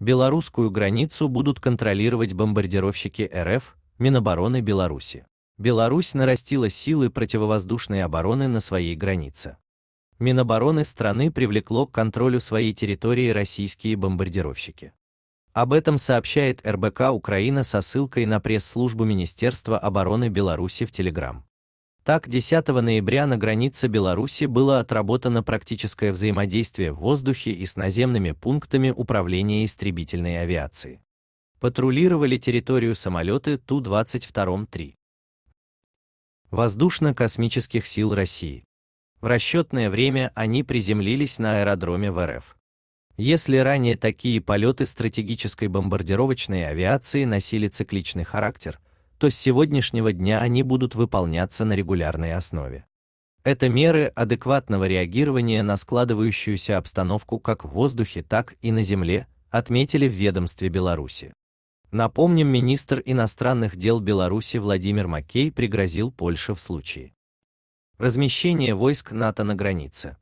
Белорусскую границу будут контролировать бомбардировщики РФ, Минобороны Беларуси. Беларусь нарастила силы противовоздушной обороны на своей границе. Минобороны страны привлекло к контролю своей территории российские бомбардировщики. Об этом сообщает РБК Украина со ссылкой на пресс-службу Министерства обороны Беларуси в Телеграм. Так, 10 ноября на границе Беларуси было отработано практическое взаимодействие в воздухе и с наземными пунктами управления истребительной авиации. Патрулировали территорию самолеты Ту-22-3 Воздушно-космических сил России. В расчетное время они приземлились на аэродроме в РФ. Если ранее такие полеты стратегической бомбардировочной авиации носили цикличный характер, то с сегодняшнего дня они будут выполняться на регулярной основе. Это меры адекватного реагирования на складывающуюся обстановку как в воздухе, так и на земле, отметили в ведомстве Беларуси. Напомним, министр иностранных дел Беларуси Владимир Маккей пригрозил Польше в случае размещения войск НАТО на границе